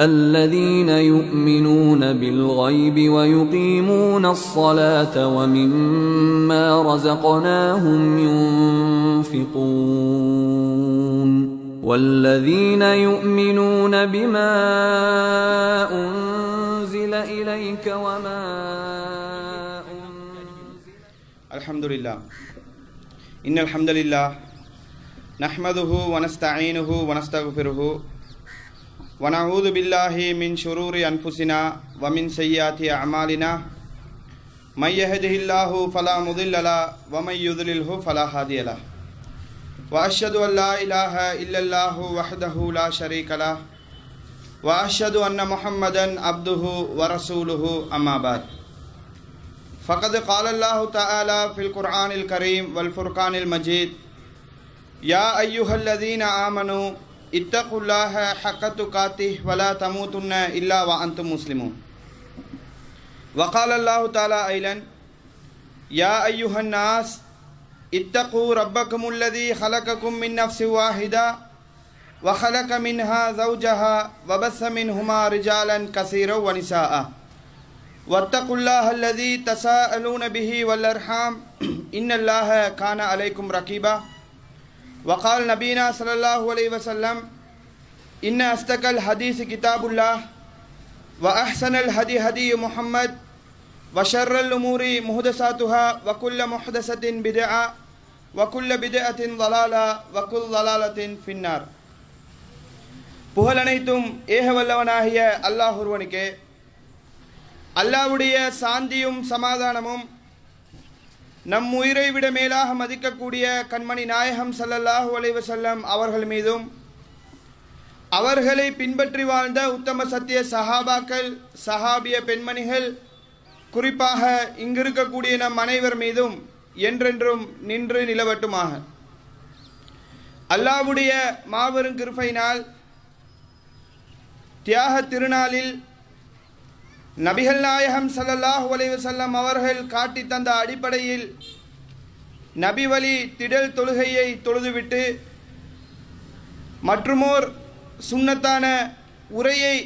الذين يؤمنون بالغيب ويقيمون الصلاة ومما رزقناهم ينفقون والذين يؤمنون بما أنزل إليك وما أنزل الحمد لله إن الحمد لله نحمده ونستعينه ونستغفره ونعوذ بالله من شرور أنفسنا ومن سيئات أعمالنا من يهده الله فلا مضل له ومن يضلله فلا هادي له وأشهد أن لا إله إلا الله وحده لا شريك له وأشهد أن محمدا عبده ورسوله أما بعد فقد قال الله تعالى في القرآن الكريم والفرقان المجيد يا أيها الذين آمنوا اتقوا الله حق تقاته ولا تموتن إلا وأنتم مسلمون وقال الله تعالى ايضا يا أيها الناس اتقوا ربكم الذي خلقكم من نفس واحدة وخلق منها زوجها وبث منهما رجالا كثيرا ونساء واتقوا الله الذي تساءلون به والأرحام إن الله كان عليكم رقيباً وقال نبينا صلى الله عليه وسلم إن أصدق الحديث كتاب الله وأحسن الهدي هدي محمد وشر الأمور محدثاتها وكل محدثة بدعة وكل بدعة ضلالة وكل ضلالة في النار புகழனைத்தும் ஏக வல்லவனாகிய அல்லாஹ் ஒருவனுக்கே அல்லாவுடைய சாந்தியும் சமாதானமும் நம் உயிரை விட மேலாக மதிக்கக்கூடிய கண்மணி நாயகம் சல்லல்லாஹு அலைவசல்லம் அவர்கள் மீதும் அவர்களை பின்பற்றி வாழ்ந்த உத்தம சத்திய சஹாபாக்கள் சஹாபிய பெண்மணிகள் குறிப்பாக இங்கிருக்கக்கூடிய நம் அனைவர் மீதும் என்றென்றும் நின்று நிலவட்டுமாக அல்லாவுடைய மாபெரும் கிருப்பையினால் தியாக திருநாளில் நபிகள் நாயகம் சல்லல்லாஹ் வலைவசல்லம் அவர்கள் காட்டி தந்த அடிப்படையில் நபிவழி திடல் தொழுகையை தொழுதுவிட்டு மற்றுமோர் சுண்ணத்தான உரையை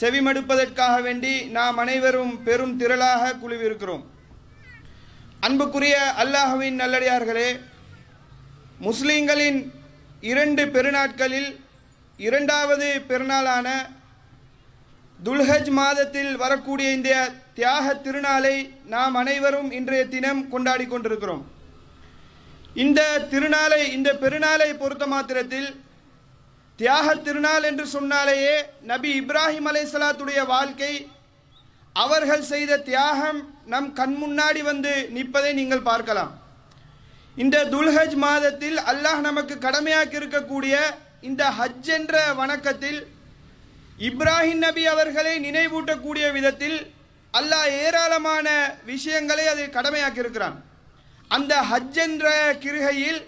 செவிமடுப்பதற்காக வேண்டி நாம் அனைவரும் பெரும் திரளாக குழுவிருக்கிறோம் அன்புக்குரிய அல்லாஹுவின் நல்லடியார்களே முஸ்லீம்களின் இரண்டு பெருநாட்களில் இரண்டாவது பெருநாளான துல்ஹஜ் மாதத்தில் வரக்கூடிய இந்த தியாக திருநாளை நாம் அனைவரும் இன்றைய தினம் கொண்டாடி கொண்டிருக்கிறோம் இந்த திருநாளை இந்த பெருநாளை பொறுத்த மாத்திரத்தில் தியாக திருநாள் என்று சொன்னாலேயே நபி இப்ராஹிம் அலைசலாத்துடைய வாழ்க்கை அவர்கள் செய்த தியாகம் நம் கண் முன்னாடி வந்து நிற்பதை நீங்கள் பார்க்கலாம் இந்த துல்ஹஜ் மாதத்தில் அல்லாஹ் நமக்கு கடமையாக்கி இருக்கக்கூடிய இந்த ஹஜ் என்ற வணக்கத்தில் இப்ராஹிம் நபி அவர்களை நினைவூட்டக்கூடிய விதத்தில் அல்லாஹ் ஏராளமான விஷயங்களை அது கடமையாக்கியிருக்கிறான் அந்த ஹஜ் என்ற கிருகையில்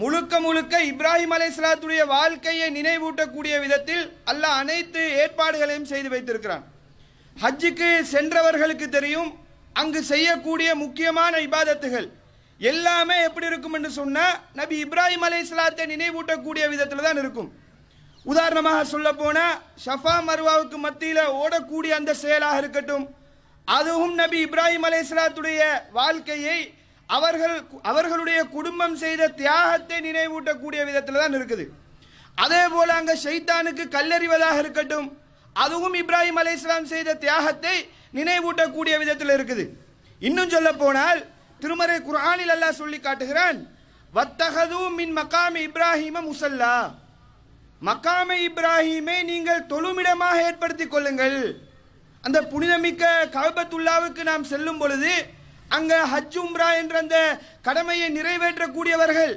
முழுக்க முழுக்க இப்ராஹிம் அலை சலாத்துடைய வாழ்க்கையை நினைவூட்டக்கூடிய விதத்தில் அல்லாஹ் அனைத்து ஏற்பாடுகளையும் செய்து வைத்திருக்கிறான் ஹஜ்ஜுக்கு சென்றவர்களுக்கு தெரியும் அங்கு செய்யக்கூடிய முக்கியமான இபாதத்துகள் எல்லாமே எப்படி இருக்கும் என்று சொன்னால் நபி இப்ராஹிம் அலை சலாத்தை நினைவூட்டக்கூடிய விதத்தில் தான் இருக்கும் உதாரணமாக சொல்ல போனால் ஷஃபா மர்வாவுக்கு மத்தியில் ஓடக்கூடிய அந்த செயலாக இருக்கட்டும் அதுவும் நபி இப்ராஹிம் அலேஸ்லாத்துடைய வாழ்க்கையை அவர்கள் அவர்களுடைய குடும்பம் செய்த தியாகத்தை நினைவூட்டக்கூடிய விதத்தில் தான் இருக்குது அதே போல அங்கே ஷைத்தானுக்கு கல்லறிவதாக இருக்கட்டும் அதுவும் இப்ராஹிம் அலை இஸ்லாம் செய்த தியாகத்தை நினைவூட்டக்கூடிய விதத்தில் இருக்குது இன்னும் சொல்ல போனால் திருமறை குரானில் அல்லா சொல்லி காட்டுகிறான் வத்தகதும் மின் மகாமி இப்ராஹிம முசல்லா மக்காமை இப்ராஹிமை நீங்கள் தொழுமிடமாக ஏற்படுத்தி கொள்ளுங்கள் அந்த புனிதமிக்க காபத்துல்லாவுக்கு நாம் செல்லும் பொழுது அங்கே ஹஜ் உம்ரா என்ற அந்த கடமையை நிறைவேற்றக்கூடியவர்கள்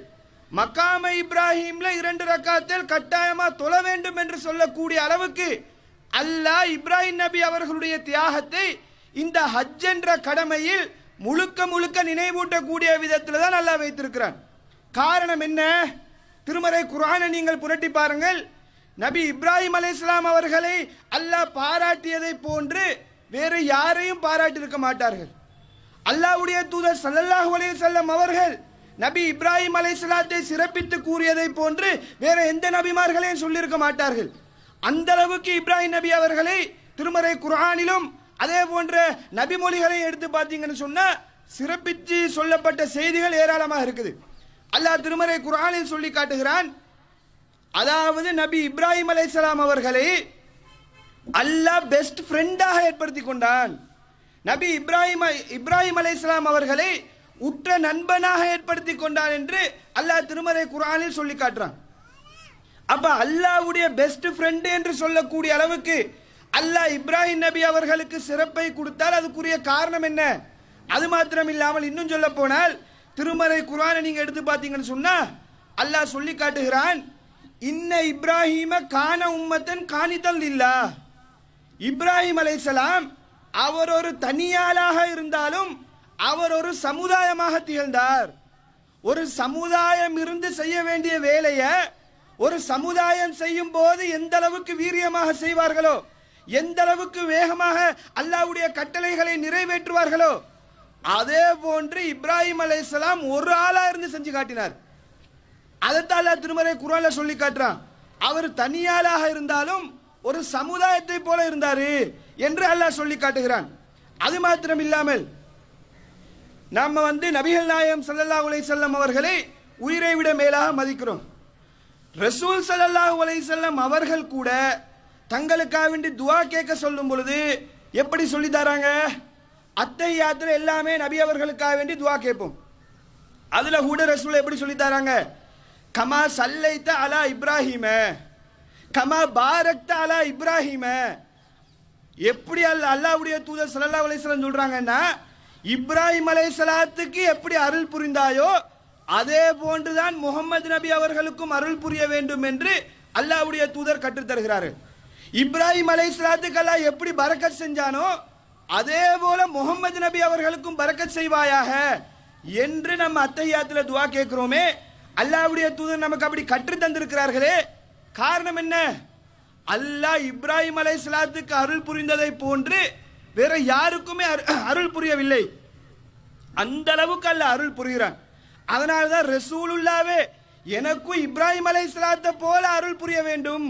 மக்காமை இப்ராஹிம்ல இரண்டு ரக்காத்தில் கட்டாயமா தொழ வேண்டும் என்று சொல்லக்கூடிய அளவுக்கு அல்லாஹ் இப்ராஹிம் நபி அவர்களுடைய தியாகத்தை இந்த ஹஜ் என்ற கடமையில் முழுக்க முழுக்க நினைவூட்டக்கூடிய விதத்தில் தான் நல்லா வைத்திருக்கிறான் காரணம் என்ன திருமறை குரானை நீங்கள் புரட்டி பாருங்கள் நபி இப்ராஹிம் அலி இஸ்லாம் அவர்களை அல்லாஹ் பாராட்டியதை போன்று வேறு யாரையும் பாராட்டியிருக்க மாட்டார்கள் அல்லாவுடைய தூதர் சல்லல்லாஹ் அலே செல்லம் அவர்கள் நபி இப்ராஹிம் அலை சலாத்தை சிறப்பித்து கூறியதை போன்று வேற எந்த நபிமார்களையும் சொல்லியிருக்க மாட்டார்கள் அந்த அளவுக்கு இப்ராஹிம் நபி அவர்களை திருமறை குரானிலும் அதே போன்ற நபி மொழிகளை எடுத்து பார்த்தீங்கன்னு சொன்னால் சிறப்பித்து சொல்லப்பட்ட செய்திகள் ஏராளமாக இருக்குது அல்லாஹ் திருமறை குரானில் சொல்லி காட்டுகிறான் அதாவது நபி இப்ராஹிம் அலைசலாம் அவர்களை அல்லாஹ் பெஸ்ட் ஃப்ரெண்டாக ஏற்படுத்தி கொண்டான் நபி இப்ராஹிம் இப்ராஹிம் அலைசலாம் அவர்களை உற்ற நண்பனாக ஏற்படுத்தி கொண்டான் என்று அல்லாஹ் திருமறை குரானில் சொல்லி காட்டுறான் அப்ப அல்லாவுடைய பெஸ்ட் ஃப்ரெண்டு என்று சொல்லக்கூடிய அளவுக்கு அல்லாஹ் இப்ராஹிம் நபி அவர்களுக்கு சிறப்பை கொடுத்தால் அதுக்குரிய காரணம் என்ன அது மாத்திரம் இல்லாமல் இன்னும் சொல்ல போனால் திருமறை குரானை நீங்கள் எடுத்து பார்த்தீங்கன்னு சொன்னால் அல்லாஹ் சொல்லி காட்டுகிறான் இன்ன இப்ராஹிம காண உம்மத்தன் காணித்தல் இல்லா இப்ராஹிம் அலைசலாம் அவர் ஒரு தனியாளாக இருந்தாலும் அவர் ஒரு சமுதாயமாக திகழ்ந்தார் ஒரு சமுதாயம் இருந்து செய்ய வேண்டிய வேலையை ஒரு சமுதாயம் செய்யும் போது எந்த அளவுக்கு வீரியமாக செய்வார்களோ எந்த அளவுக்கு வேகமாக அல்லாவுடைய கட்டளைகளை நிறைவேற்றுவார்களோ அதே போன்று இப்ராஹிம் அலைசலாம் ஒரு ஆளா இருந்து செஞ்சு காட்டினார் அதைத்தான் திருமறை குரால சொல்லி காட்டுறான் அவர் தனியாளாக இருந்தாலும் ஒரு சமுதாயத்தை போல இருந்தாரு என்று அல்லாஹ் சொல்லி காட்டுகிறான் அது மாத்திரம் இல்லாமல் நம்ம வந்து நபிகள் நாயம் சல்லல்லாஹ் உலை செல்லம் அவர்களை உயிரை விட மேலாக மதிக்கிறோம் ரசூல் சல்லல்லாஹ் உலை செல்லம் அவர்கள் கூட தங்களுக்காக வேண்டி துவா கேட்க சொல்லும் பொழுது எப்படி சொல்லி தராங்க அத்தை யாத்திரை எல்லாமே நபி அவர்களுக்காக வேண்டி துவா கேட்போம் அதில் கூட ரசூல் எப்படி சொல்லித்தாராங்க கமா சல்லைத்த அலா இப்ராஹிம கமா பாரக்த அலா இப்ராஹிம எப்படி அல்ல அல்லாவுடைய தூதர் சல்லா அலிஸ்லாம் சொல்கிறாங்கன்னா இப்ராஹிம் அலை சலாத்துக்கு எப்படி அருள் புரிந்தாயோ அதே போன்றுதான் முகமது நபி அவர்களுக்கும் அருள் புரிய வேண்டும் என்று அல்லாவுடைய தூதர் கற்றுத்தருகிறார் இப்ராஹிம் அலை சலாத்துக்கு எப்படி பரக்கர் செஞ்சானோ அதே போல முகமது நபி அவர்களுக்கும் பறக்கச் செய்வாயாக என்று நம்ம அத்தையாத்துல துவா கேட்கிறோமே அல்லாவுடைய தூதர் நமக்கு அப்படி கற்று தந்திருக்கிறார்களே காரணம் என்ன அல்லாஹ் இப்ராஹிம் அலை சலாத்துக்கு அருள் புரிந்ததை போன்று வேற யாருக்குமே அருள் புரியவில்லை அந்த அளவுக்கு அல்ல அருள் புரிகிறான் அதனால்தான் தான் ரசூலுல்லாவே எனக்கும் இப்ராஹிம் அலை போல அருள் புரிய வேண்டும்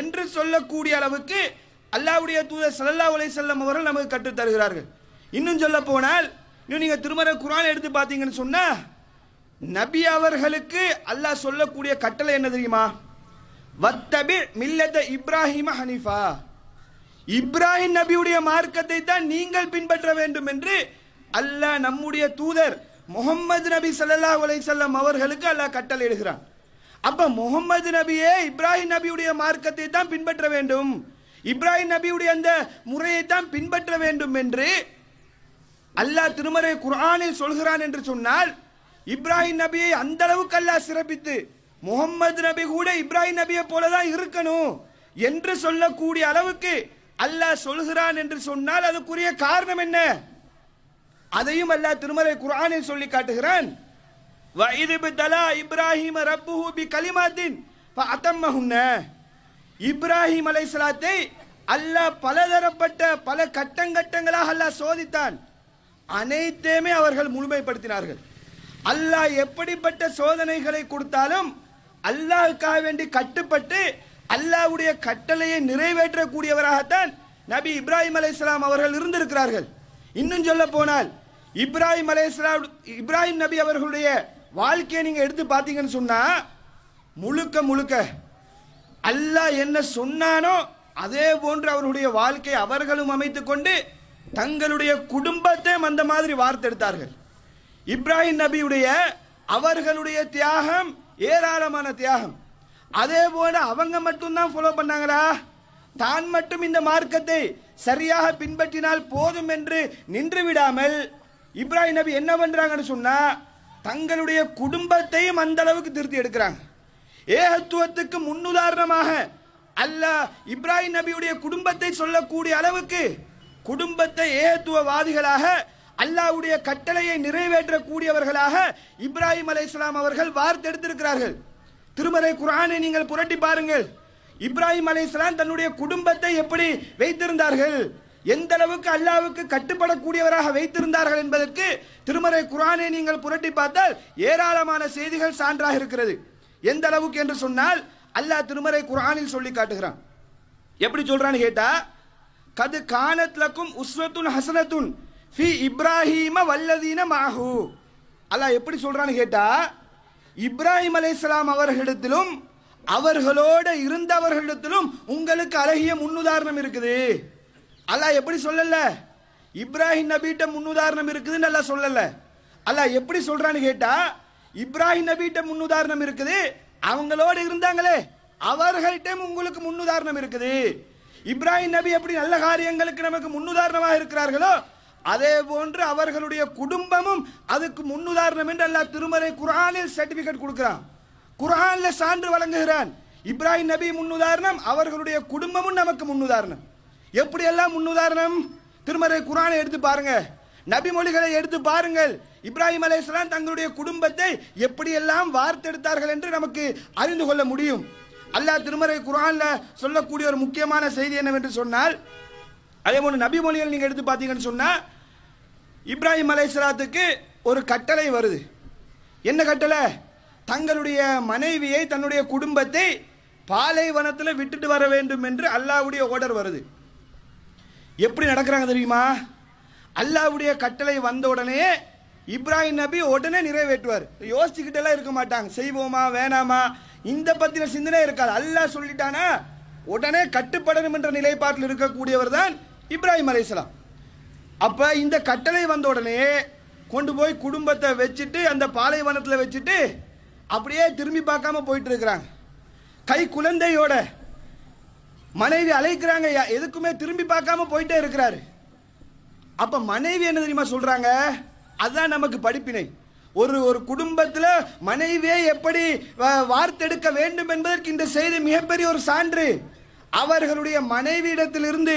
என்று சொல்லக்கூடிய அளவுக்கு அல்லாவுடைய தூதர் சல்லா உலை செல்லம் அவர்கள் நமக்கு கற்றுத்தருகிறார்கள் இன்னும் சொல்ல போனால் இன்னும் நீங்கள் திருமண குரான் எடுத்து பார்த்தீங்கன்னு சொன்னால் நபி அவர்களுக்கு அல்லாஹ் சொல்லக்கூடிய கட்டளை என்ன தெரியுமா வத்தபி மில்லத இப்ராஹிம ஹனிஃபா இப்ராஹிம் நபியுடைய மார்க்கத்தை தான் நீங்கள் பின்பற்ற வேண்டும் என்று அல்லாஹ் நம்முடைய தூதர் முகமது நபி சல்லா செல்லம் அவர்களுக்கு அல்லாஹ் கட்டளை எழுகிறான் அப்ப முகமது நபியே இப்ராஹிம் நபியுடைய மார்க்கத்தை தான் பின்பற்ற வேண்டும் இப்ராஹிம் நபியுடைய அந்த முறையை தான் பின்பற்ற வேண்டும் என்று அல்லாஹ் திருமறை குரானில் சொல்கிறான் என்று சொன்னால் இப்ராஹிம் நபியை அந்த அளவுக்கு அல்லாஹ் சிறப்பித்து முகமது நபி கூட இப்ராஹிம் நபியை போல தான் இருக்கணும் என்று சொல்லக்கூடிய அளவுக்கு அல்லாஹ் சொல்கிறான் என்று சொன்னால் அதுக்குரிய காரணம் என்ன அதையும் அல்லாஹ் திருமறை குரானில் சொல்லி காட்டுகிறான் வயிது தலா இப்ராஹிம ரப்புஹு பி கலிமாத்தின் அத்தம்மஹுன்ன இப்ராஹிம் அலை சலாத்தை அல்லாஹ் பலதரப்பட்ட பல கட்டங்கட்டங்களாக அல்லாஹ் சோதித்தான் அனைத்தையுமே அவர்கள் முழுமைப்படுத்தினார்கள் அல்லாஹ் எப்படிப்பட்ட சோதனைகளை கொடுத்தாலும் அல்லாஹுக்காக வேண்டி கட்டுப்பட்டு அல்லாஹ்வுடைய கட்டளையை நிறைவேற்றக்கூடியவராகத்தான் நபி இப்ராஹிம் அலை இஸ்லாம் அவர்கள் இருந்திருக்கிறார்கள் இன்னும் சொல்ல போனால் இப்ராஹிம் அலை இஸ்லாம் இப்ராஹிம் நபி அவர்களுடைய வாழ்க்கையை நீங்கள் எடுத்து பார்த்தீங்கன்னு சொன்னால் முழுக்க முழுக்க அல்லாஹ் என்ன சொன்னானோ அதே போன்று அவருடைய வாழ்க்கை அவர்களும் அமைத்து கொண்டு தங்களுடைய குடும்பத்தை அந்த மாதிரி வார்த்தெடுத்தார்கள் இப்ராஹிம் நபியுடைய அவர்களுடைய தியாகம் ஏராளமான தியாகம் அதே போல அவங்க மட்டும்தான் ஃபாலோ பண்ணாங்களா தான் மட்டும் இந்த மார்க்கத்தை சரியாக பின்பற்றினால் போதும் என்று நின்று விடாமல் இப்ராஹிம் நபி என்ன பண்றாங்கன்னு சொன்னா தங்களுடைய குடும்பத்தையும் அந்த அளவுக்கு திருத்தி எடுக்கிறாங்க ஏகத்துவத்துக்கு முன்னுதாரணமாக அல்லாஹ் இப்ராஹிம் நபியுடைய குடும்பத்தை சொல்லக்கூடிய அளவுக்கு குடும்பத்தை ஏகத்துவவாதிகளாக அல்லாவுடைய கட்டளையை நிறைவேற்றக்கூடியவர்களாக இப்ராஹிம் அலை இஸ்லாம் அவர்கள் வார்த்தெடுத்திருக்கிறார்கள் திருமறை குரானை நீங்கள் புரட்டி பாருங்கள் இப்ராஹிம் அலை இஸ்லாம் தன்னுடைய குடும்பத்தை எப்படி வைத்திருந்தார்கள் எந்த அளவுக்கு அல்லாவுக்கு கட்டுப்படக்கூடியவராக வைத்திருந்தார்கள் என்பதற்கு திருமறை குரானை நீங்கள் புரட்டி பார்த்தால் ஏராளமான செய்திகள் சான்றாக இருக்கிறது எந்த அளவுக்கு என்று சொன்னால் அல்லாஹ் திருமறை குரானில் சொல்லி காட்டுகிறான் எப்படி சொல்றான்னு கேட்டா கது காணத்லக்கும் உஸ்வத்துன் ஹசனத்துன் ஃபி இப்ராஹிம வல்லதீன மாஹு அல்லாஹ் எப்படி சொல்றான்னு கேட்டா இப்ராஹிம் அலைசலாம் அவர்களிடத்திலும் அவர்களோட இருந்தவர்களிடத்திலும் உங்களுக்கு அழகிய முன்னுதாரணம் இருக்குது அல்லாஹ் எப்படி சொல்லல இப்ராஹிம் நபிட்ட முன்னுதாரணம் இருக்குதுன்னு நல்லா சொல்லல அல்லாஹ் எப்படி சொல்றான்னு கேட்டா இப்ராஹிம் நபிகிட்ட முன்னுதாரணம் இருக்குது அவங்களோடு இருந்தாங்களே அவர்கள்ட்ட உங்களுக்கு முன்னுதாரணம் இருக்குது இப்ராஹிம் நபி எப்படி நல்ல காரியங்களுக்கு நமக்கு முன்னுதாரணமாக இருக்கிறார்களோ அதே போன்று அவர்களுடைய குடும்பமும் அதுக்கு முன்னுதாரணம் என்று அல்லா திருமறை குரானில் சர்டிபிகேட் கொடுக்கிறான் குரானில் சான்று வழங்குகிறான் இப்ராஹிம் நபி முன்னுதாரணம் அவர்களுடைய குடும்பமும் நமக்கு முன்னுதாரணம் எப்படியெல்லாம் முன்னுதாரணம் திருமறை குரானை எடுத்து பாருங்கள் நபி மொழிகளை எடுத்து பாருங்கள் இப்ராஹிம் அலை இஸ்லாம் தங்களுடைய குடும்பத்தை எப்படியெல்லாம் வார்த்தெடுத்தார்கள் என்று நமக்கு அறிந்து கொள்ள முடியும் அல்லாஹ் திருமறை குரான்ல சொல்லக்கூடிய ஒரு முக்கியமான செய்தி என்னவென்று சொன்னால் அதே போன்று மொழிகள் நீங்கள் எடுத்து பார்த்தீங்கன்னு சொன்னால் இப்ராஹிம் அலை இஸ்லாத்துக்கு ஒரு கட்டளை வருது என்ன கட்டளை தங்களுடைய மனைவியை தன்னுடைய குடும்பத்தை பாலைவனத்தில் விட்டுட்டு வர வேண்டும் என்று அல்லாவுடைய ஓடர் வருது எப்படி நடக்கிறாங்க தெரியுமா அல்லாவுடைய கட்டளை வந்த உடனே இப்ராஹிம் நபி உடனே நிறைவேற்றுவார் யோசிச்சுக்கிட்டெல்லாம் இருக்க மாட்டாங்க செய்வோமா வேணாமா இந்த பற்றின சிந்தனை இருக்காது அல்லாஹ் சொல்லிட்டானா உடனே கட்டுப்படணும் என்ற நிலைப்பாட்டில் இருக்கக்கூடியவர் தான் இப்ராஹிம் அலிஸ்லாம் அப்போ இந்த கட்டளை வந்த உடனே கொண்டு போய் குடும்பத்தை வச்சுட்டு அந்த பாலைவனத்தில் வச்சுட்டு அப்படியே திரும்பி பார்க்காம போயிட்டு இருக்கிறாங்க கை குழந்தையோட மனைவி அழைக்கிறாங்க எதுக்குமே திரும்பி பார்க்காம போயிட்டே இருக்கிறாரு அப்போ மனைவி என்ன தெரியுமா சொல்கிறாங்க அதுதான் நமக்கு படிப்பினை ஒரு ஒரு குடும்பத்தில் மனைவியை எப்படி வார்த்தெடுக்க வேண்டும் என்பதற்கு இந்த செய்தி மிகப்பெரிய ஒரு சான்று அவர்களுடைய மனைவியிடத்திலிருந்து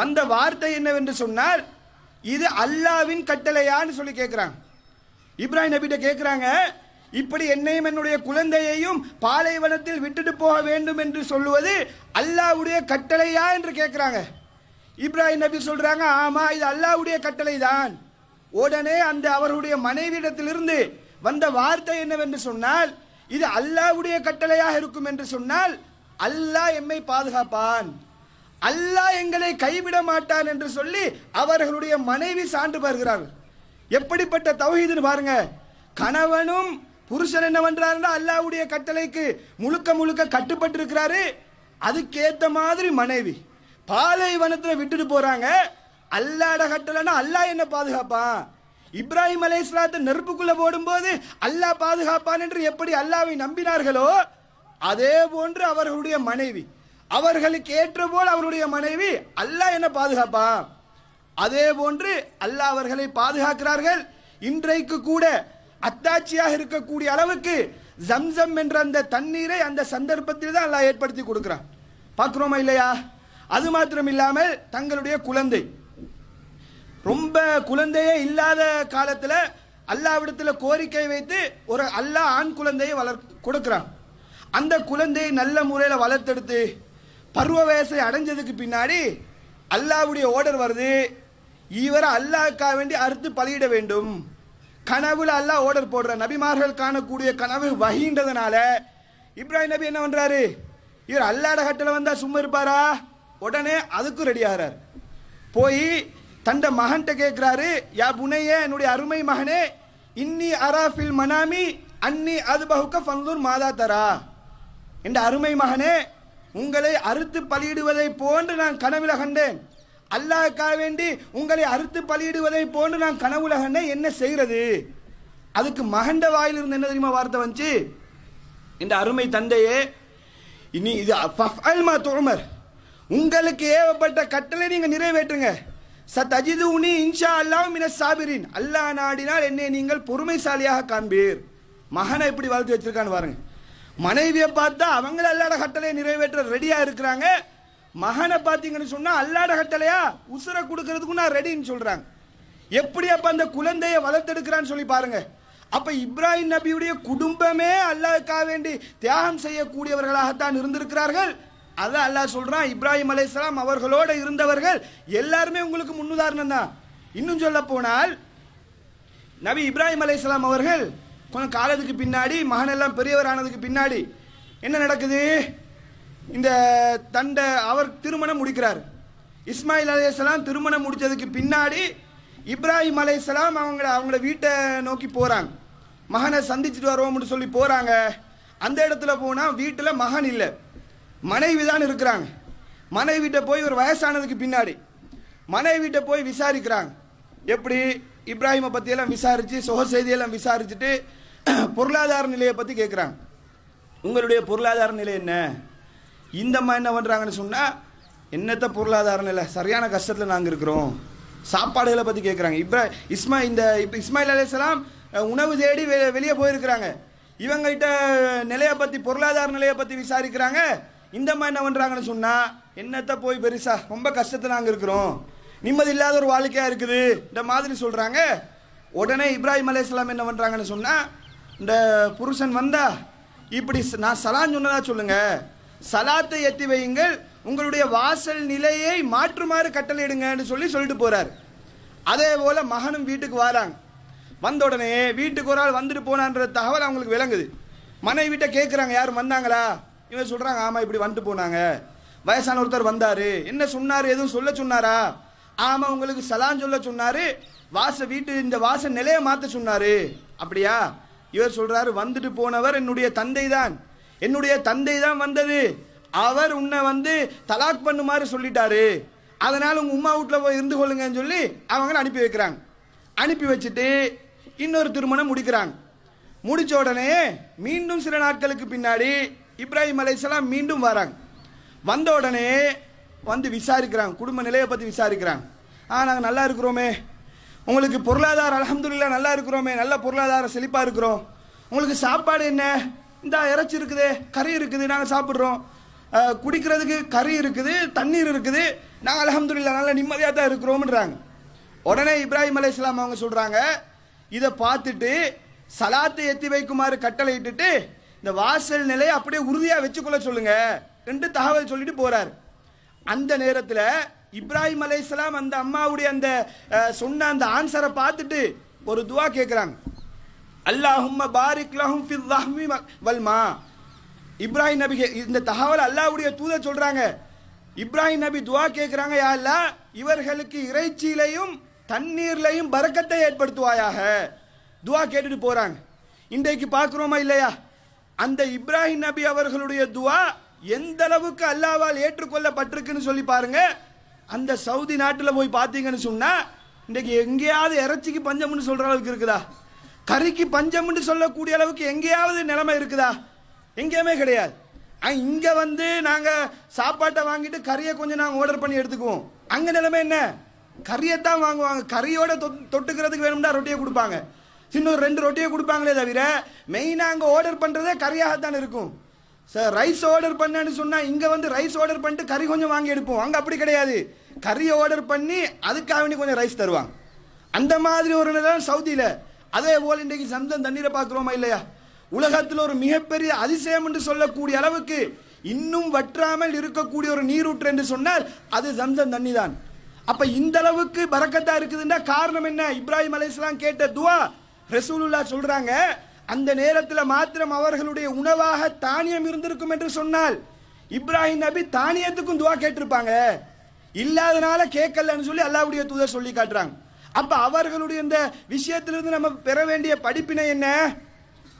வந்த வார்த்தை என்னவென்று சொன்னால் இது அல்லாவின் கட்டளையான்னு சொல்லி கேட்குறாங்க இப்ராஹிம் நபிட்ட கேட்குறாங்க இப்படி என்னையும் என்னுடைய குழந்தையையும் பாலைவனத்தில் விட்டுட்டு போக வேண்டும் என்று சொல்லுவது அல்லாவுடைய கட்டளையா என்று கேட்குறாங்க இப்ராஹிம் நபி சொல்றாங்க ஆமா இது அல்லாவுடைய கட்டளை தான் உடனே அந்த அவருடைய மனைவியிடத்திலிருந்து வந்த வார்த்தை என்னவென்று சொன்னால் இது அல்லாவுடைய கட்டளையாக இருக்கும் என்று சொன்னால் அல்லாஹ் எம்மை பாதுகாப்பான் அல்லாஹ் எங்களை கைவிட மாட்டான் என்று சொல்லி அவர்களுடைய மனைவி சான்று பெறுகிறார்கள் எப்படிப்பட்ட தௌஹீதுன்னு பாருங்க கணவனும் புருஷன் என்ன பண்றாருன்னா அல்லாவுடைய கட்டளைக்கு முழுக்க முழுக்க கட்டுப்பட்டு இருக்கிறாரு அதுக்கேற்ற மாதிரி மனைவி பாலைவனத்தில் விட்டுட்டு போறாங்க அல்லாட கட்டலைன்னா அல்லாஹ் என்ன பாதுகாப்பான் இப்ராஹிம் அலை இஸ்லாத்தை நெருப்புக்குள்ள போடும்போது அல்லாஹ் பாதுகாப்பான் என்று எப்படி அல்லாவை நம்பினார்களோ அதே போன்று அவர்களுடைய மனைவி அவர்களுக்கு ஏற்ற போல் அவருடைய மனைவி அல்லாஹ் என்ன பாதுகாப்பான் அதே போன்று அல்லாஹ் அவர்களை பாதுகாக்கிறார்கள் இன்றைக்கு கூட அத்தாட்சியாக இருக்கக்கூடிய அளவுக்கு ஜம்சம் என்ற அந்த தண்ணீரை அந்த சந்தர்ப்பத்தில் தான் அல்லாஹ் ஏற்படுத்தி கொடுக்கிறான் பார்க்குறோமா இல்லையா அது மாத்திரம் இல்லாமல் தங்களுடைய குழந்தை ரொம்ப குழந்தையே இல்லாத காலத்தில் அல்லாவிடத்தில் கோரிக்கை வைத்து ஒரு அல்லாஹ் ஆண் குழந்தையை வளர் கொடுக்குறான் அந்த குழந்தையை நல்ல முறையில் வளர்த்தெடுத்து பருவ வயசை அடைஞ்சதுக்கு பின்னாடி அல்லாவுடைய ஓர்டர் வருது இவரை அல்லாவுக்கா வேண்டி அறுத்து பலியிட வேண்டும் கனவுல அல்லாஹ் ஓர்டர் போடுற நபிமார்கள் காணக்கூடிய கனவு வகின்றதுனால இப்ராஹிம் நபி என்ன பண்ணுறாரு இவர் அல்லாட கட்டில் வந்தால் சும்மா இருப்பாரா உடனே அதுக்கும் ரெடி ஆகிறார் போய் தண்ட மகன்கிட்ட கேட்குறாரு யா புனைய என்னுடைய அருமை மகனே இன்னி அராஃபில் மனாமி அன்னி அது பகுக்க ஃபந்தூர் மாதா தரா என்ற அருமை மகனே உங்களை அறுத்து பலியிடுவதை போன்று நான் கனவில் கண்டேன் அல்லாஹ்க்காக வேண்டி உங்களை அறுத்து பலியிடுவதை போன்று நான் கனவுல கண்டேன் என்ன செய்கிறது அதுக்கு மகண்ட வாயிலிருந்து என்ன தெரியுமா வார்த்தை வந்துச்சு இந்த அருமை தந்தையே இனி இது அல்மா தோமர் உங்களுக்கு ஏவப்பட்ட கட்டளை நீங்கள் நிறைவேற்றுங்க சத் அஜிது உனி இன்ஷா அல்லாஹ் மின சாபிரின் அல்லாஹ் நாடினால் என்னை நீங்கள் பொறுமைசாலியாக காண்பீர் மகனை இப்படி வளர்த்து வச்சிருக்கான்னு பாருங்க மனைவியை பார்த்தா அவங்கள அல்லாட கட்டளையை நிறைவேற்ற ரெடியாக இருக்கிறாங்க மகனை பார்த்தீங்கன்னு சொன்னால் அல்லாட கட்டளையா உசுரை கொடுக்கறதுக்கு நான் ரெடின்னு சொல்கிறாங்க எப்படி அப்போ அந்த குழந்தையை வளர்த்தெடுக்கிறான்னு சொல்லி பாருங்க அப்போ இப்ராஹிம் நபியுடைய குடும்பமே அல்லாவுக்காக வேண்டி தியாகம் செய்யக்கூடியவர்களாகத்தான் இருந்திருக்கிறார்கள் அதான் அல்லாஹ் சொல்கிறான் இப்ராஹிம் அலையாம் அவர்களோடு இருந்தவர்கள் எல்லாருமே உங்களுக்கு முன்னுதாரணம் தான் இன்னும் சொல்ல போனால் நபி இப்ராஹிம் அலையாம் அவர்கள் கொஞ்சம் காலத்துக்கு பின்னாடி மகனெல்லாம் பெரியவர் ஆனதுக்கு பின்னாடி என்ன நடக்குது இந்த தண்டை அவர் திருமணம் முடிக்கிறார் இஸ்மாயில் அலையாம் திருமணம் முடித்ததுக்கு பின்னாடி இப்ராஹிம் அலையாம் அவங்கள அவங்கள வீட்டை நோக்கி போகிறாங்க மகனை சந்திச்சுட்டு வருவோம்னு சொல்லி போகிறாங்க அந்த இடத்துல போனால் வீட்டில் மகன் இல்லை மனைவி தான் இருக்கிறாங்க மனைவிட்ட போய் ஒரு வயசானதுக்கு பின்னாடி மனைவிட்ட போய் விசாரிக்கிறாங்க எப்படி இப்ராஹிமை பற்றியெல்லாம் விசாரித்து சுக செய்தியெல்லாம் விசாரிச்சுட்டு பொருளாதார நிலையை பற்றி கேட்குறாங்க உங்களுடைய பொருளாதார நிலை என்ன இந்தம்மா என்ன பண்ணுறாங்கன்னு சொன்னால் என்னத்த பொருளாதார நிலை சரியான கஷ்டத்தில் நாங்கள் இருக்கிறோம் சாப்பாடுகளை பற்றி கேட்குறாங்க இப்ரா இஸ்மா இந்த இப்போ இஸ்மாயில் அலையாம் உணவு தேடி வெளியே போயிருக்கிறாங்க இவங்கள்ட்ட நிலையை பற்றி பொருளாதார நிலையை பற்றி விசாரிக்கிறாங்க இந்த மாதிரி என்ன பண்ணுறாங்கன்னு சொன்னால் என்னத்தை போய் பெருசா ரொம்ப கஷ்டத்தில் நாங்கள் இருக்கிறோம் நிம்மதி இல்லாத ஒரு வாழ்க்கையாக இருக்குது இந்த மாதிரி சொல்கிறாங்க உடனே இப்ராஹிம் அலே இஸ்லாம் என்ன பண்ணுறாங்கன்னு சொன்னால் இந்த புருஷன் வந்தா இப்படி நான் சலான் சொன்னதா சொல்லுங்க சலாத்தை ஏற்றி வையுங்கள் உங்களுடைய வாசல் நிலையை மாற்றுமாறு கட்டளையிடுங்கன்னு சொல்லி சொல்லிட்டு போகிறார் அதே போல் மகனும் வீட்டுக்கு வராங்க வந்த உடனே வீட்டுக்கு ஒரு ஆள் வந்துட்டு போனான்ற தகவல் அவங்களுக்கு விளங்குது மனைவிட்ட கேட்குறாங்க யாரும் வந்தாங்களா இவன் சொல்கிறாங்க ஆமாம் இப்படி வந்துட்டு போனாங்க வயசான ஒருத்தர் வந்தார் என்ன சொன்னார் எதுவும் சொல்ல சொன்னாரா ஆமாம் உங்களுக்கு சலான் சொல்ல சொன்னார் வாச வீட்டு இந்த வாச நிலையை மாற்ற சொன்னார் அப்படியா இவர் சொல்கிறாரு வந்துட்டு போனவர் என்னுடைய தந்தை தான் என்னுடைய தந்தை தான் வந்தது அவர் உன்னை வந்து தலாக் பண்ணுமாறு சொல்லிட்டாரு அதனால் உங்கள் உமா வீட்டில் போய் இருந்து கொள்ளுங்கன்னு சொல்லி அவங்க அனுப்பி வைக்கிறாங்க அனுப்பி வச்சுட்டு இன்னொரு திருமணம் முடிக்கிறாங்க முடிச்ச உடனே மீண்டும் சில நாட்களுக்கு பின்னாடி இப்ராஹிம் அலையாம் மீண்டும் வராங்க வந்த உடனே வந்து விசாரிக்கிறாங்க குடும்ப நிலையை பற்றி விசாரிக்கிறாங்க ஆ நாங்கள் நல்லா இருக்கிறோமே உங்களுக்கு பொருளாதார அலமதுல்லா நல்லா இருக்கிறோமே நல்ல பொருளாதார செழிப்பாக இருக்கிறோம் உங்களுக்கு சாப்பாடு என்ன இந்த இறைச்சி இருக்குது கறி இருக்குது நாங்கள் சாப்பிட்றோம் குடிக்கிறதுக்கு கறி இருக்குது தண்ணீர் இருக்குது நாங்கள் அலமதுல்லா நல்லா நிம்மதியாக தான் இருக்கிறோம்ன்றாங்க உடனே இப்ராஹிம் அலி இஸ்லாம் அவங்க சொல்கிறாங்க இதை பார்த்துட்டு சலாத்தை எத்தி வைக்குமாறு கட்டளை இட்டுட்டு இந்த வாசல் நிலையை அப்படியே உறுதியாக வச்சுக்கொள்ள சொல்லுங்க ரெண்டு தகவல் சொல்லிட்டு போறார் அந்த நேரத்தில் இப்ராஹிம் இஸ்லாம் அந்த அம்மாவுடைய அந்த சொன்ன அந்த ஆன்சரை பார்த்துட்டு ஒரு துவா கேட்குறாங்க அல்லாஹும் பாரிக்லாஹும் ஃபில் வல்மா இப்ராஹிம் நபி இந்த தகவல் அல்லாவுடைய தூதர் சொல்கிறாங்க இப்ராஹிம் நபி துவா கேட்குறாங்க யா இவர்களுக்கு இறைச்சியிலையும் தண்ணீர்லையும் பறக்கத்தை ஏற்படுத்துவாயாக துவா கேட்டுட்டு போகிறாங்க இன்றைக்கு பார்க்குறோமா இல்லையா அந்த இப்ராஹிம் நபி அவர்களுடைய துவா எந்த அளவுக்கு அல்லாவால் ஏற்றுக்கொள்ளப்பட்டிருக்குன்னு சொல்லி பாருங்க அந்த சவுதி நாட்டில் போய் பார்த்தீங்கன்னு சொன்னால் இன்னைக்கு எங்கேயாவது இறைச்சிக்கு பஞ்சம்னு சொல்கிற அளவுக்கு இருக்குதா கறிக்கு பஞ்சம்னு சொல்லக்கூடிய அளவுக்கு எங்கேயாவது நிலைமை இருக்குதா எங்கேயுமே கிடையாது இங்கே வந்து நாங்கள் சாப்பாட்டை வாங்கிட்டு கறியை கொஞ்சம் நாங்கள் ஆர்டர் பண்ணி எடுத்துக்குவோம் அங்கே நிலைமை என்ன கறியை தான் வாங்குவாங்க கறியோட தொட்டுக்கிறதுக்கு வேணும்னா ரொட்டியை கொடுப்பாங்க இன்னும் ரெண்டு ரொட்டியை கொடுப்பாங்களே தவிர மெயினாக அங்கே ஆர்டர் பண்ணுறதே கறியாக தான் இருக்கும் சார் ரைஸ் ஆர்டர் பண்ணேன்னு சொன்னால் இங்கே வந்து ரைஸ் ஆர்டர் பண்ணிட்டு கறி கொஞ்சம் வாங்கி எடுப்போம் அங்கே அப்படி கிடையாது கறியை ஆர்டர் பண்ணி அதுக்காக வேண்டி கொஞ்சம் ரைஸ் தருவாங்க அந்த மாதிரி ஒரு நிலம் சவுதியில் அதே போல் இன்றைக்கு சந்தம் தண்ணீரை பார்க்குறோமா இல்லையா உலகத்தில் ஒரு மிகப்பெரிய அதிசயம் என்று சொல்லக்கூடிய அளவுக்கு இன்னும் வற்றாமல் இருக்கக்கூடிய ஒரு நீரூற்று என்று சொன்னால் அது சம்சம் தண்ணி தான் அப்போ இந்த அளவுக்கு பறக்கத்தா இருக்குதுன்னா காரணம் என்ன இப்ராஹிம் அலையாம் கேட்ட துவா ரசூலுல்லா சொல்றாங்க அந்த நேரத்தில் மாத்திரம் அவர்களுடைய உணவாக தானியம் இருந்திருக்கும் என்று சொன்னால் இப்ராஹிம் நபி தானியத்துக்கும் துவா கேட்டிருப்பாங்க இல்லாதனால கேட்கலன்னு சொல்லி அல்லாவுடைய தூதர் சொல்லி காட்டுறாங்க அப்ப அவர்களுடைய இந்த விஷயத்திலிருந்து நம்ம பெற வேண்டிய படிப்பினை என்ன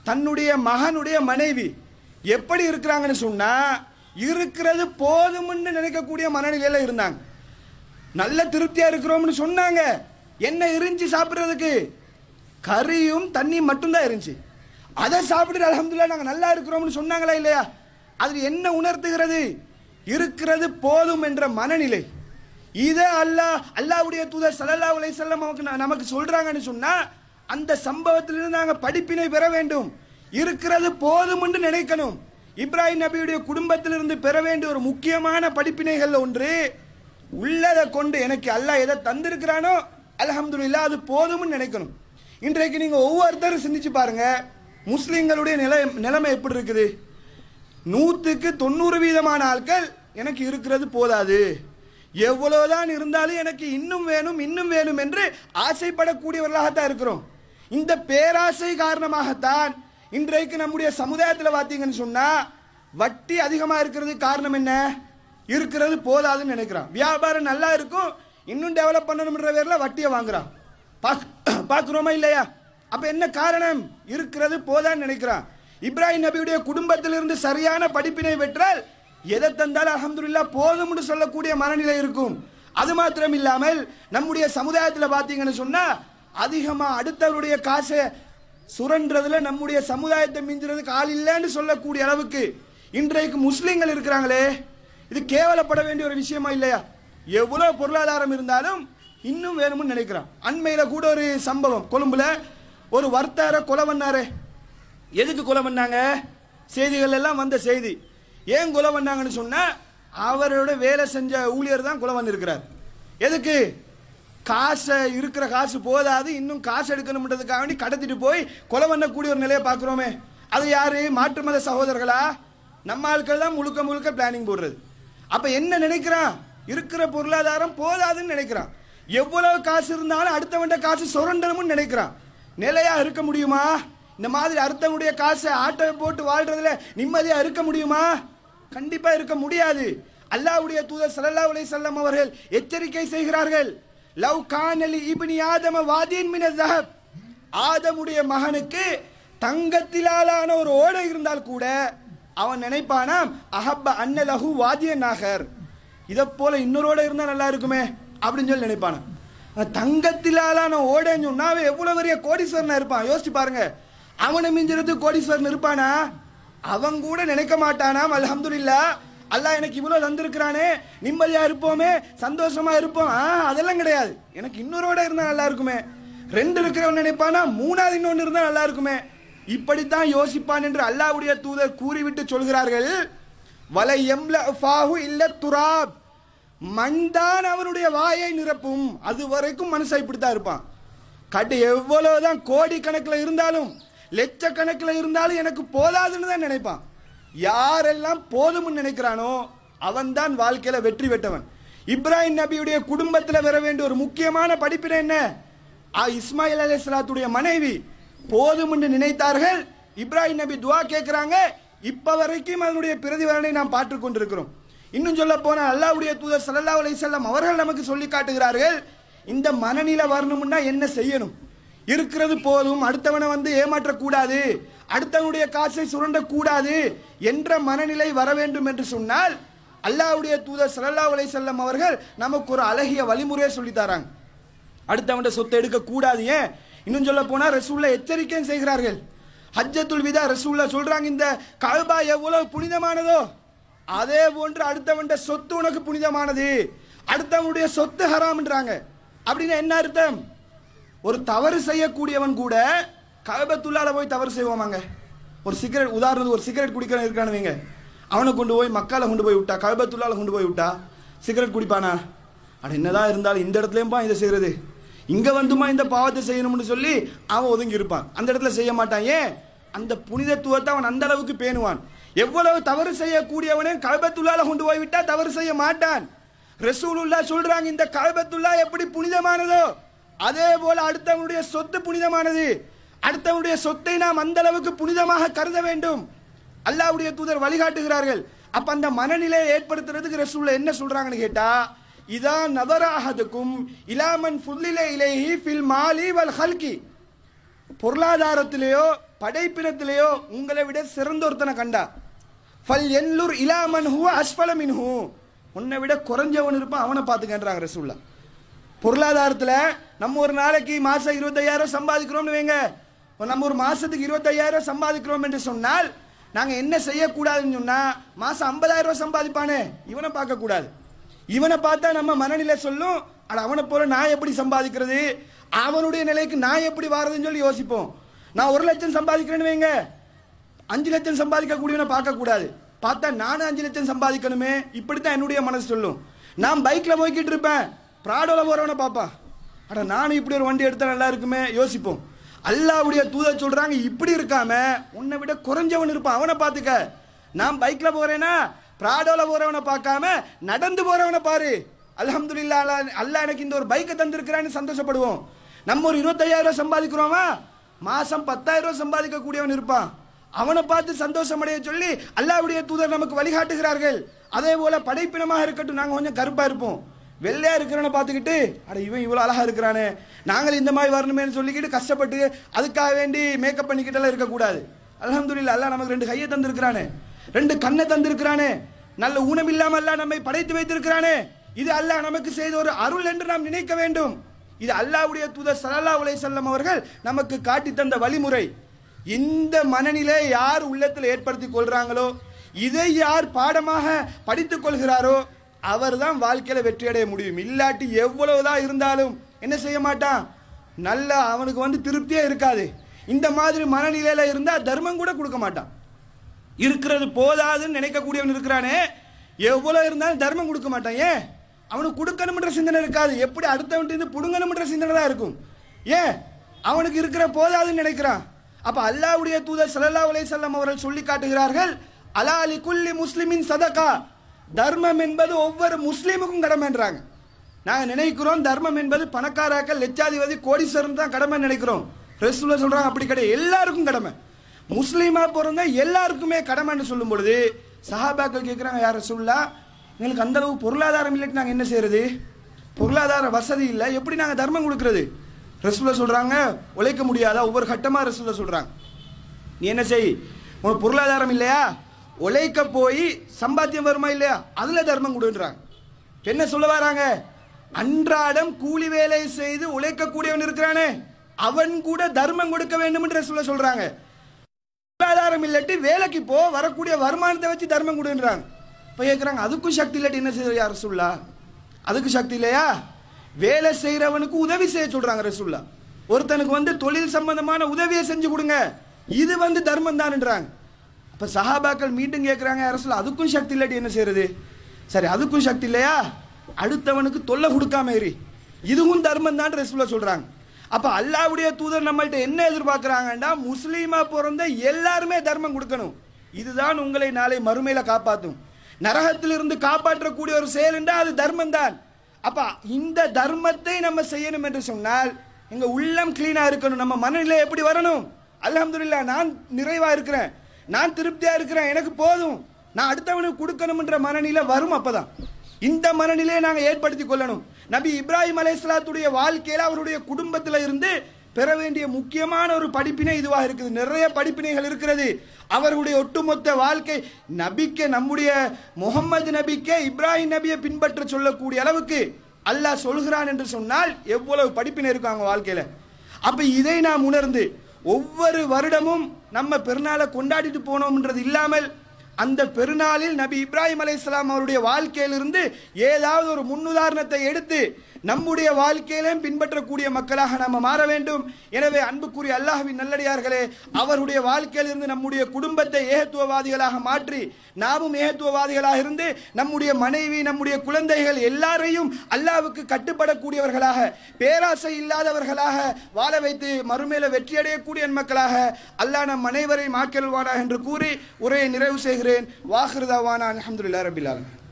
தன்னுடைய மகனுடைய மனைவி எப்படி இருக்கிறாங்கன்னு சொன்னா இருக்கிறது போதும்னு நினைக்கக்கூடிய மனநிலையில இருந்தாங்க நல்ல திருப்தியா இருக்கிறோம்னு சொன்னாங்க என்ன இருந்து சாப்பிட்றதுக்கு கறியும் தண்ணி மட்டும்தான் இருந்துச்சு அதை சாப்பிட்டு அலமதுல்லா நாங்கள் நல்லா இருக்கிறோம்னு சொன்னாங்களா இல்லையா அது என்ன உணர்த்துகிறது இருக்கிறது போதும் என்ற மனநிலை இதை அல்லாஹ் அல்லாவுடைய தூதர் சலல்லா உலை செல்லம் நமக்கு நமக்கு சொல்கிறாங்கன்னு சொன்னால் அந்த சம்பவத்திலிருந்து நாங்கள் படிப்பினை பெற வேண்டும் இருக்கிறது போதும் என்று நினைக்கணும் இப்ராஹிம் நபியுடைய குடும்பத்திலிருந்து பெற வேண்டிய ஒரு முக்கியமான படிப்பினைகள் ஒன்று உள்ளதை கொண்டு எனக்கு அல்லாஹ் எதை தந்திருக்கிறானோ அலமதுல்லா அது போதும்னு நினைக்கணும் இன்றைக்கு நீங்கள் ஒவ்வொருத்தரும் சிந்திச்சு பாருங்க முஸ்லீம்களுடைய நிலை நிலைமை எப்படி இருக்குது நூற்றுக்கு தொண்ணூறு வீதமான ஆட்கள் எனக்கு இருக்கிறது போதாது எவ்வளோதான் இருந்தாலும் எனக்கு இன்னும் வேணும் இன்னும் வேணும் என்று ஆசைப்படக்கூடியவர்களாகத்தான் இருக்கிறோம் இந்த பேராசை காரணமாகத்தான் இன்றைக்கு நம்முடைய சமுதாயத்தில் பார்த்தீங்கன்னு சொன்னால் வட்டி அதிகமாக இருக்கிறது காரணம் என்ன இருக்கிறது போதாதுன்னு நினைக்கிறான் வியாபாரம் நல்லா இருக்கும் இன்னும் டெவலப் பண்ணணுன்ற பேரில் வட்டியை வாங்குறான் பார்க்குறோமா இல்லையா அப்போ என்ன காரணம் இருக்கிறது போதான்னு நினைக்கிறான் இப்ராஹிம் நபியுடைய குடும்பத்திலிருந்து சரியான படிப்பினை பெற்றால் எதை தந்தாலும் அலமதுல்லா போதும்னு சொல்லக்கூடிய மனநிலை இருக்கும் அது மாத்திரம் இல்லாமல் நம்முடைய சமுதாயத்தில் பார்த்தீங்கன்னு சொன்னால் அதிகமாக அடுத்தவருடைய காசை சுரன்றதில் நம்முடைய சமுதாயத்தை மிஞ்சுறதுக்கு ஆள் இல்லைன்னு சொல்லக்கூடிய அளவுக்கு இன்றைக்கு முஸ்லீம்கள் இருக்கிறாங்களே இது கேவலப்பட வேண்டிய ஒரு விஷயமா இல்லையா எவ்வளோ பொருளாதாரம் இருந்தாலும் இன்னும் வேணும்னு நினைக்கிறான் அண்மையில் கூட ஒரு சம்பவம் கொழும்புல ஒரு வர்த்தார கொலை பண்ணாரு எதுக்கு கொலை பண்ணாங்க செய்திகள் எல்லாம் வந்த செய்தி ஏன் கொலை பண்ணாங்கன்னு சொன்னால் அவரோட வேலை செஞ்ச ஊழியர் தான் கொலை பண்ணிருக்கிறார் எதுக்கு காசை இருக்கிற காசு போதாது இன்னும் காசு எடுக்கணும்ன்றதுக்காக வேண்டி கடத்திட்டு போய் கொலை பண்ணக்கூடிய ஒரு நிலையை பார்க்குறோமே அது யாரு மாற்று மத சகோதரர்களா நம்ம ஆட்கள் தான் முழுக்க முழுக்க பிளானிங் போடுறது அப்போ என்ன நினைக்கிறான் இருக்கிற பொருளாதாரம் போதாதுன்னு நினைக்கிறான் எவ்வளவு காசு இருந்தாலும் அடுத்தவன்ட காசு சுரண்டனமும் நினைக்கிறான் நிலையா இருக்க முடியுமா இந்த மாதிரி அடுத்தவனுடைய காசை ஆட்டோ போட்டு வாழ்றதுல நிம்மதியா இருக்க முடியுமா கண்டிப்பா இருக்க முடியாது அல்லாவுடைய தூதர் சல்லா உலை செல்லம் அவர்கள் எச்சரிக்கை செய்கிறார்கள் லவ் கானலி இபினி ஆதம வாதீன் மின ஜஹப் ஆதமுடைய மகனுக்கு தங்கத்திலாலான ஒரு ஓடை இருந்தால் கூட அவன் நினைப்பானாம் அஹப்ப அன்னலகு வாதிய நாகர் இதை போல இன்னொரு ஓடை இருந்தால் நல்லா இருக்குமே அப்படின்னு சொல்லி நினைப்பானு தங்கத்திலாலான ஓடேன்னு சொன்னா எவ்வளோ பெரிய கோடீஸ்வரனாக இருப்பான் யோசிச்சு பாருங்க அவனை மிஞ்சிறது கோடீஸ்வரன் இருப்பானா அவன் கூட நினைக்க மாட்டானாம் அலமதுல்லா அல்லாஹ் எனக்கு இவ்வளோ தந்திருக்கிறானே நிம்மதியாக இருப்போமே சந்தோஷமாக இருப்போம் ஆ அதெல்லாம் கிடையாது எனக்கு இன்னொரு இருந்தால் நல்லா இருக்குமே ரெண்டு இருக்கிறவன் நினைப்பானா மூணாவது இன்னொன்று இருந்தால் நல்லா இருக்குமே இப்படித்தான் யோசிப்பான் என்று அல்லாவுடைய தூதர் கூறிவிட்டு சொல்கிறார்கள் வலை எம்ல இல்ல துராப் மண்தான் அவனுடைய வாயை நிரப்பும் அது வரைக்கும் மனுஷன் இப்படி தான் இருப்பான் கட்டு கோடி கோடிக்கணக்கில் இருந்தாலும் லட்சக்கணக்கில் இருந்தாலும் எனக்கு போதாதுன்னு தான் நினைப்பான் யாரெல்லாம் போதும்னு நினைக்கிறானோ அவன்தான் வாழ்க்கையில் வெற்றி பெற்றவன் இப்ராஹிம் நபியுடைய குடும்பத்தில் வர வேண்டிய ஒரு முக்கியமான படிப்பினை என்ன இஸ்மாயில் அலிஸ்லாத்துடைய மனைவி போதும் என்று நினைத்தார்கள் இப்ராஹிம் நபி துவா கேட்கிறாங்க இப்ப வரைக்கும் அதனுடைய பிரதிவரனை நாம் பார்த்து கொண்டிருக்கிறோம் இன்னும் சொல்ல போனால் அல்லாவுடைய தூதர் சல்லல்லா அலை செல்லம் அவர்கள் நமக்கு சொல்லி காட்டுகிறார்கள் இந்த மனநிலை வரணும்னா என்ன செய்யணும் இருக்கிறது போதும் அடுத்தவனை வந்து ஏமாற்றக்கூடாது அடுத்தவனுடைய காசை சுரண்டக்கூடாது என்ற மனநிலை வர வேண்டும் என்று சொன்னால் அல்லாவுடைய தூதர் சல்லல்லா அலை செல்லம் அவர்கள் நமக்கு ஒரு அழகிய வழிமுறையை சொல்லித்தராங்க அடுத்தவன் சொத்தை எடுக்கக்கூடாது ஏன் இன்னும் சொல்ல போனால் ரசூல்லா எச்சரிக்கையும் செய்கிறார்கள் ஹஜ்ஜத்துல் விதா ரசூல்லா சொல்கிறாங்க இந்த கல்பா எவ்வளோ புனிதமானதோ அதே போன்று அடுத்தவன்ட சொத்து உனக்கு புனிதமானது அடுத்தவனுடைய சொத்து ஹராம்ன்றாங்க அப்படின்னு என்ன அர்த்தம் ஒரு தவறு செய்யக்கூடியவன் கூட கபத்துள்ளால போய் தவறு செய்வோமாங்க ஒரு சிகரெட் உதாரணத்துக்கு ஒரு சிகரெட் குடிக்கிறவன் இருக்கானுவீங்க அவனை கொண்டு போய் மக்களை கொண்டு போய் விட்டா கபத்துள்ளால கொண்டு போய் விட்டா சிகரெட் குடிப்பானா ஆனால் என்னதான் இருந்தாலும் இந்த பா இதை செய்கிறது இங்கே வந்துமா இந்த பாவத்தை செய்யணும்னு சொல்லி அவன் ஒதுங்கி இருப்பான் அந்த இடத்துல செய்ய மாட்டான் ஏன் அந்த புனிதத்துவத்தை அவன் அந்த அளவுக்கு பேணுவான் எவ்வளவு தவறு செய்யக்கூடியவனே கல்பத்துள்ளால கொண்டு போய்விட்டா தவறு செய்ய மாட்டான் ரசூலுல்லா சொல்றாங்க இந்த கல்பத்துள்ளா எப்படி புனிதமானதோ அதே போல அடுத்தவனுடைய சொத்து புனிதமானது அடுத்தவனுடைய சொத்தை நாம் அந்த அளவுக்கு புனிதமாக கருத வேண்டும் அல்லாவுடைய தூதர் வழிகாட்டுகிறார்கள் அப்ப அந்த மனநிலையை ஏற்படுத்துறதுக்கு ரசூல்ல என்ன சொல்றாங்கன்னு கேட்டா இதான் நவராகதுக்கும் இலாமன் ஃபுல்லில இலேஹி ஃபில் மாலி வல் ஹல்கி பொருளாதாரத்திலேயோ படைப்பினத்திலேயோ உங்களை விட சிறந்த ஒருத்தனை கண்டா ஃபல் என்லுர் இலாமன் ஹூ அஸ்பலமின் ஹூ உன்னை விட குறைஞ்சவன் இருப்பான் அவனை பார்த்துக்கன்றாங்க ரசூல்லா பொருளாதாரத்தில் நம்ம ஒரு நாளைக்கு மாதம் இருபத்தையாயிரம் சம்பாதிக்கிறோம்னு வைங்க நம்ம ஒரு மாதத்துக்கு இருபத்தையாயிரம் சம்பாதிக்கிறோம் என்று சொன்னால் நாங்கள் என்ன செய்யக்கூடாதுன்னு சொன்னால் மாதம் ஐம்பதாயிரம் ரூபா சம்பாதிப்பானே இவனை பார்க்கக்கூடாது இவனை பார்த்தா நம்ம மனநிலை சொல்லும் அட அவனை போல நான் எப்படி சம்பாதிக்கிறது அவனுடைய நிலைக்கு நான் எப்படி வாரதுன்னு சொல்லி யோசிப்போம் நான் ஒரு லட்சம் சம்பாதிக்கிறேன்னு வைங்க அஞ்சு லட்சம் சம்பாதிக்கக்கூடியவனை பார்க்கக்கூடாது பார்த்தா நானும் அஞ்சு லட்சம் சம்பாதிக்கணுமே இப்படி தான் என்னுடைய மனசு சொல்லும் நான் பைக்கில் போய்கிட்டு இருப்பேன் ப்ராடோவில் போகிறவனை பார்ப்பா ஆனால் நானும் இப்படி ஒரு வண்டி எடுத்தால் நல்லா இருக்குமே யோசிப்போம் அல்லாவுடைய தூத சொல்கிறாங்க இப்படி இருக்காம உன்னை விட குறைஞ்சவன் இருப்பான் அவனை பார்த்துக்க நான் பைக்கில் போகிறேன்னா ப்ராடோவில் போகிறவனை பார்க்காம நடந்து போகிறவனை பாரு அலமதுல்லா அல்லா அல்லா எனக்கு இந்த ஒரு பைக்கை தந்திருக்கிறான்னு சந்தோஷப்படுவோம் நம்ம ஒரு இருபத்தையாயிரம் ரூபா சம்பாதிக்கிறோமா மாதம் பத்தாயிரம் ரூபா சம்பாதிக்கக்கூடியவன் இருப்பான் அவனை பார்த்து அடைய சொல்லி அல்லாவுடைய தூதர் நமக்கு வழிகாட்டுகிறார்கள் அதே போல படைப்பினமாக இருக்கட்டும் நாங்கள் கொஞ்சம் கருப்பாக இருப்போம் வெள்ளையாக இருக்கிறவனை பார்த்துக்கிட்டு அட இவன் இவ்வளோ அழகாக இருக்கிறானே நாங்கள் இந்த மாதிரி வரணுமே சொல்லிக்கிட்டு கஷ்டப்பட்டு அதுக்காக வேண்டி மேக்கப் பண்ணிக்கிட்டெல்லாம் இருக்கக்கூடாது அலமதுல்லா அல்லா நமக்கு ரெண்டு கையை தந்திருக்கிறானே ரெண்டு கண்ணை தந்திருக்கிறானே நல்ல ஊனம் இல்லாமல் அல்லா நம்மை படைத்து வைத்திருக்கிறானே இது அல்லாஹ் நமக்கு செய்த ஒரு அருள் என்று நாம் நினைக்க வேண்டும் இது அல்லாவுடைய தூதர் சலல்லா உலை செல்லம் அவர்கள் நமக்கு காட்டி தந்த வழிமுறை இந்த மனநிலை யார் உள்ளத்தில் ஏற்படுத்தி கொள்கிறாங்களோ இதை யார் பாடமாக படித்துக் கொள்கிறாரோ அவர் தான் வாழ்க்கையில் வெற்றியடைய முடியும் இல்லாட்டி எவ்வளவுதான் இருந்தாலும் என்ன செய்ய மாட்டான் நல்லா அவனுக்கு வந்து திருப்தியே இருக்காது இந்த மாதிரி மனநிலையில் இருந்தால் தர்மம் கூட கொடுக்க மாட்டான் இருக்கிறது போதாதுன்னு நினைக்கக்கூடியவன் இருக்கிறானே எவ்வளோ இருந்தாலும் தர்மம் கொடுக்க மாட்டான் ஏன் அவனுக்கு கொடுக்கணும்ன்ற சிந்தனை இருக்காது எப்படி அடுத்தவன்ட்டு புடுங்கணும்ன்ற சிந்தனை தான் இருக்கும் ஏன் அவனுக்கு இருக்கிற போதாதுன்னு நினைக்கிறான் அப்ப அல்லாவுடைய தூதர் சல்லா செல்லம் அவர்கள் சொல்லி காட்டுகிறார்கள் அலா அலி குல்லி முஸ்லிமின் சதகா தர்மம் என்பது ஒவ்வொரு முஸ்லீமுக்கும் கடமை என்றாங்க நாங்கள் நினைக்கிறோம் தர்மம் என்பது பணக்காராக்கள் லட்சாதிபதி கோடீஸ்வரன் தான் கடமை நினைக்கிறோம் ரசூலா சொல்றாங்க அப்படி கிடையாது எல்லாருக்கும் கடமை முஸ்லீமா பிறந்த எல்லாருக்குமே கடமைன்னு சொல்லும் பொழுது சஹாபாக்கள் கேட்குறாங்க யார் ரசூல்லா எங்களுக்கு அந்த அளவு பொருளாதாரம் இல்லைட்டு நாங்கள் என்ன செய்யறது பொருளாதார வசதி இல்லை எப்படி நாங்கள் தர்மம் கொடுக்கறது ரசூலா சொல்கிறாங்க உழைக்க முடியாத ஒவ்வொரு கட்டமாக ரசூலா சொல்கிறாங்க நீ என்ன செய் உனக்கு பொருளாதாரம் இல்லையா உழைக்க போய் சம்பாத்தியம் வருமா இல்லையா அதில் தர்மம் கொடுன்றாங்க என்ன சொல்ல வராங்க அன்றாடம் கூலி வேலை செய்து உழைக்கக்கூடியவன் இருக்கிறானே அவன் கூட தர்மம் கொடுக்க வேண்டும் என்று சொல்ல சொல்றாங்க பொருளாதாரம் இல்லாட்டி வேலைக்கு போ வரக்கூடிய வருமானத்தை வச்சு தர்மம் கொடுன்றாங்க இப்போ கேட்குறாங்க அதுக்கும் சக்தி இல்லாட்டி என்ன செய்ய அரசுல்லா அதுக்கு அதுக்கும் சக்தி இல்லையா வேலை செய்யறவனுக்கு உதவி செய்ய சொல்கிறாங்க ரசூல்லா ஒருத்தனுக்கு வந்து தொழில் சம்பந்தமான உதவியை செஞ்சு கொடுங்க இது வந்து தர்மம் தான்ன்றாங்க அப்ப சஹாபாக்கள் மீண்டும் கேட்குறாங்க அரசு அதுக்கும் சக்தி இல்லாட்டி என்ன செய்யறது சரி அதுக்கும் சக்தி இல்லையா அடுத்தவனுக்கு தொல்லை கொடுக்காம ஏறி இதுவும் தர்மம் தான் ரசூல்லா சொல்கிறாங்க அப்போ அல்லாவுடைய தூதர் நம்மள்ட்ட என்ன எதிர்பார்க்குறாங்கன்னா முஸ்லீமாக பிறந்த எல்லாருமே தர்மம் கொடுக்கணும் இதுதான் உங்களை நாளை மறுமையில் காப்பாற்றும் நரகத்திலிருந்து காப்பாற்றக்கூடிய ஒரு செயல் என்றால் அது தர்மம் தான் அப்ப இந்த தர்மத்தை நம்ம செய்யணும் என்று சொன்னால் எங்கள் உள்ளம் க்ளீனாக இருக்கணும் நம்ம மனநிலை எப்படி வரணும் அலமதுல்லா நான் நிறைவாக இருக்கிறேன் நான் திருப்தியாக இருக்கிறேன் எனக்கு போதும் நான் அடுத்தவனுக்கு கொடுக்கணும்ன்ற மனநிலை வரும் அப்பதான் இந்த மனநிலையை நாங்கள் ஏற்படுத்தி கொள்ளணும் நபி இப்ராஹிம் அலை இஸ்லாத்துடைய வாழ்க்கையில் அவருடைய குடும்பத்தில் இருந்து பெற வேண்டிய முக்கியமான ஒரு படிப்பினை இதுவாக இருக்குது நிறைய படிப்பினைகள் இருக்கிறது அவர்களுடைய ஒட்டுமொத்த வாழ்க்கை நபிக்க நம்முடைய முகம்மது நபிக்க இப்ராஹிம் நபியை பின்பற்ற சொல்லக்கூடிய அளவுக்கு அல்லாஹ் சொல்கிறான் என்று சொன்னால் எவ்வளவு படிப்பினை இருக்கும் அவங்க வாழ்க்கையில் அப்போ இதை நாம் உணர்ந்து ஒவ்வொரு வருடமும் நம்ம பெருநாளை கொண்டாடிட்டு போனோம்ன்றது இல்லாமல் அந்த பெருநாளில் நபி இப்ராஹிம் அலை அவருடைய வாழ்க்கையிலிருந்து ஏதாவது ஒரு முன்னுதாரணத்தை எடுத்து நம்முடைய வாழ்க்கையிலும் பின்பற்றக்கூடிய மக்களாக நாம் மாற வேண்டும் எனவே அன்புக்குரிய அல்லாஹுவின் நல்லடியார்களே அவருடைய வாழ்க்கையிலிருந்து நம்முடைய குடும்பத்தை ஏகத்துவவாதிகளாக மாற்றி நாமும் ஏகத்துவவாதிகளாக இருந்து நம்முடைய மனைவி நம்முடைய குழந்தைகள் எல்லாரையும் அல்லாவுக்கு கட்டுப்படக்கூடியவர்களாக பேராசை இல்லாதவர்களாக வாழ வைத்து மறுமையில வெற்றியடையக்கூடிய மக்களாக அல்லாஹ் நம் அனைவரையும் ஆக்கல்வானா என்று கூறி உரையை நிறைவு செய்கிறேன் வாகிருதாவானா அலமதுல்லா ரபிலாலன்